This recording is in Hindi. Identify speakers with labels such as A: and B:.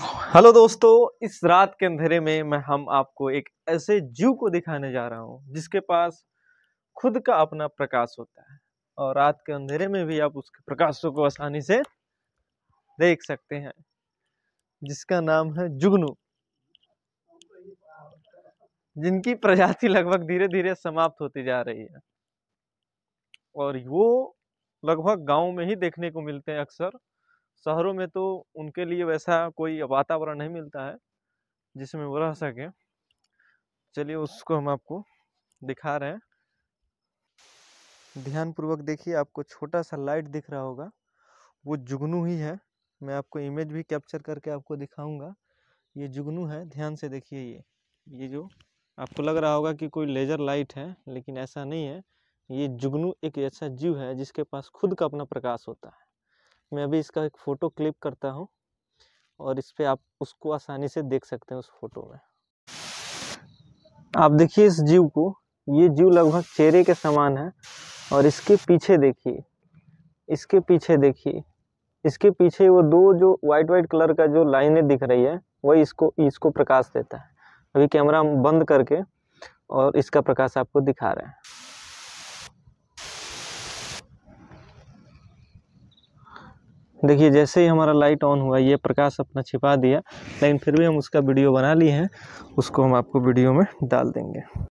A: हेलो दोस्तों इस रात के अंधेरे में मैं हम आपको एक ऐसे जीव को दिखाने जा रहा हूँ जिसके पास खुद का अपना प्रकाश होता है और रात के अंधेरे में भी आप उसके प्रकाशों को आसानी से देख सकते हैं जिसका नाम है जुगनू जिनकी प्रजाति लगभग धीरे धीरे समाप्त होती जा रही है और वो लगभग गांव में ही देखने को मिलते हैं अक्सर शहरों में तो उनके लिए वैसा कोई वातावरण नहीं मिलता है जिसमें वो रह सके चलिए उसको हम आपको दिखा रहे हैं ध्यानपूर्वक देखिए आपको छोटा सा लाइट दिख रहा होगा वो जुगनू ही है मैं आपको इमेज भी कैप्चर करके आपको दिखाऊंगा ये जुगनू है ध्यान से देखिए ये ये जो आपको लग रहा होगा कि कोई लेजर लाइट है लेकिन ऐसा नहीं है ये जुगनू एक ऐसा जीव है जिसके पास खुद का अपना प्रकाश होता है मैं अभी इसका एक फ़ोटो क्लिप करता हूँ और इस पर आप उसको आसानी से देख सकते हैं उस फोटो में आप देखिए इस जीव को ये जीव लगभग चेहरे के समान है और इसके पीछे देखिए इसके पीछे देखिए इसके पीछे वो दो जो वाइट वाइट कलर का जो लाइनें दिख रही है वही इसको इसको प्रकाश देता है अभी कैमरा हम बंद करके और इसका प्रकाश आपको दिखा रहे हैं देखिए जैसे ही हमारा लाइट ऑन हुआ ये प्रकाश अपना छिपा दिया लेकिन फिर भी हम उसका वीडियो बना लिए हैं उसको हम आपको वीडियो में डाल देंगे